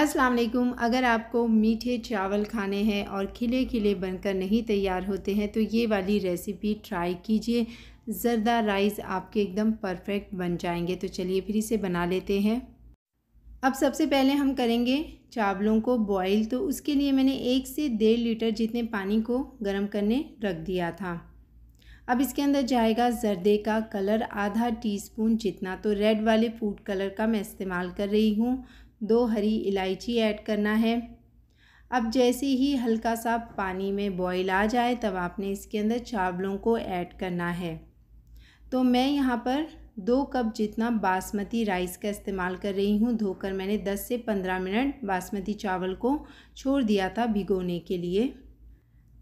अस्सलाम वालेकुम अगर आपको मीठे चावल खाने हैं और खिले खिले बनकर नहीं तैयार होते हैं तो ये वाली रेसिपी ट्राई कीजिए ज़रदा राइस आपके एकदम परफेक्ट बन जाएंगे तो चलिए फिर इसे बना लेते हैं अब सबसे पहले हम करेंगे चावलों को बॉईल तो उसके लिए मैंने एक से डेढ़ लीटर जितने पानी को गर्म करने रख दिया था अब इसके अंदर जाएगा जर्दे का कलर आधा टीस्पून जितना तो रेड वाले फूड कलर का मैं इस्तेमाल कर रही हूँ दो हरी इलायची ऐड करना है अब जैसे ही हल्का सा पानी में बॉईल आ जाए तब आपने इसके अंदर चावलों को ऐड करना है तो मैं यहाँ पर दो कप जितना बासमती राइस का इस्तेमाल कर रही हूँ धोकर मैंने 10 से 15 मिनट बासमती चावल को छोड़ दिया था भिगोने के लिए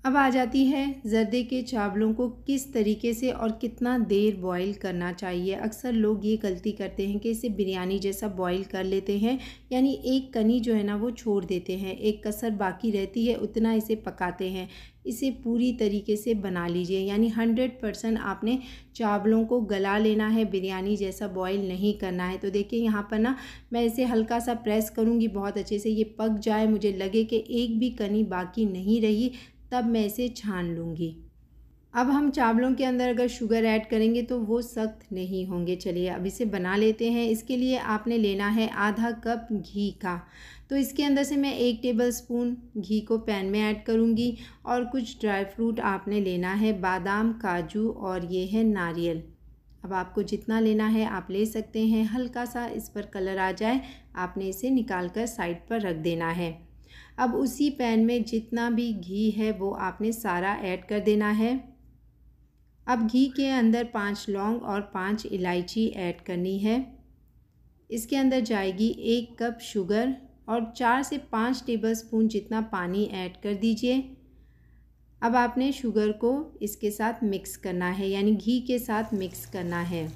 अब आ जाती है जर्दे के चावलों को किस तरीके से और कितना देर बॉईल करना चाहिए अक्सर लोग ये गलती करते हैं कि इसे बिरयानी जैसा बॉईल कर लेते हैं यानी एक कनी जो है ना वो छोड़ देते हैं एक कसर बाकी रहती है उतना इसे पकाते हैं इसे पूरी तरीके से बना लीजिए यानी हंड्रेड परसेंट आपने चावलों को गला लेना है बिरयानी जैसा बॉईल नहीं करना है तो देखिए यहाँ पर ना मैं इसे हल्का सा प्रेस करूँगी बहुत अच्छे से ये पक जाए मुझे लगे कि एक भी कनी बाकी नहीं रही तब मैं इसे छान लूँगी अब हम चावलों के अंदर अगर शुगर ऐड करेंगे तो वो सख्त नहीं होंगे चलिए अब इसे बना लेते हैं इसके लिए आपने लेना है आधा कप घी का तो इसके अंदर से मैं एक टेबल स्पून घी को पैन में ऐड करूँगी और कुछ ड्राई फ्रूट आपने लेना है बादाम काजू और ये है नारियल अब आपको जितना लेना है आप ले सकते हैं हल्का सा इस पर कलर आ जाए आपने इसे निकाल कर साइड पर रख देना है अब उसी पैन में जितना भी घी है वो आपने सारा ऐड कर देना है अब घी के अंदर पांच लौंग और पांच इलायची ऐड करनी है इसके अंदर जाएगी एक कप शुगर और चार से पाँच टेबलस्पून जितना पानी ऐड कर दीजिए अब आपने शुगर को इसके साथ मिक्स करना है यानी घी के साथ मिक्स करना है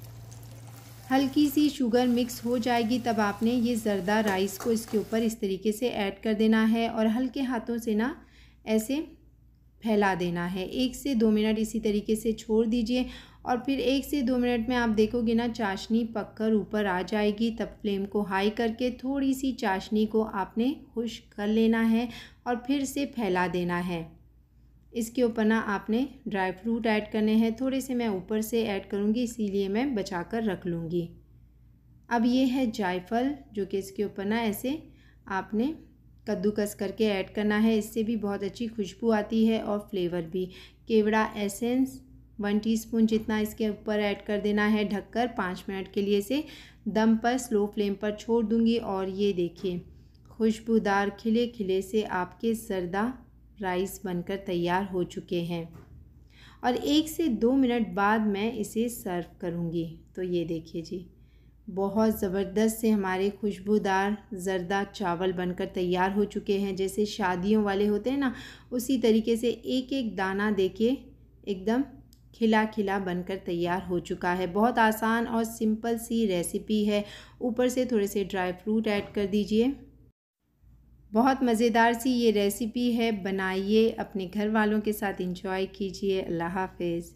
हल्की सी शुगर मिक्स हो जाएगी तब आपने ये जरदा राइस को इसके ऊपर इस तरीके से ऐड कर देना है और हल्के हाथों से ना ऐसे फैला देना है एक से दो मिनट इसी तरीके से छोड़ दीजिए और फिर एक से दो मिनट में आप देखोगे ना चाशनी पककर ऊपर आ जाएगी तब फ्लेम को हाई करके थोड़ी सी चाशनी को आपने खुश कर लेना है और फिर से फैला देना है इसके ऊपर ना आपने ड्राई फ्रूट ऐड करने हैं थोड़े से मैं ऊपर से ऐड करूँगी इसीलिए मैं बचा कर रख लूँगी अब ये है जायफल जो कि इसके ऊपर ना ऐसे आपने कद्दूकस करके ऐड करना है इससे भी बहुत अच्छी खुशबू आती है और फ्लेवर भी केवड़ा एसेंस वन टीस्पून जितना इसके ऊपर ऐड कर देना है ढककर पाँच मिनट के लिए इसे दम पर स्लो फ्लेम पर छोड़ दूंगी और ये देखिए खुशबूदार खिले खिले से आपके सरदा राइस बनकर तैयार हो चुके हैं और एक से दो मिनट बाद मैं इसे सर्व करूँगी तो ये देखिए जी बहुत ज़बरदस्त से हमारे खुशबूदार जरदा चावल बनकर तैयार हो चुके हैं जैसे शादियों वाले होते हैं ना उसी तरीके से एक एक दाना देके एकदम खिला खिला बनकर तैयार हो चुका है बहुत आसान और सिंपल सी रेसिपी है ऊपर से थोड़े से ड्राई फ्रूट ऐड कर दीजिए बहुत मज़ेदार सी ये रेसिपी है बनाइए अपने घर वालों के साथ इंजॉय कीजिए अल्लाह हाफिज़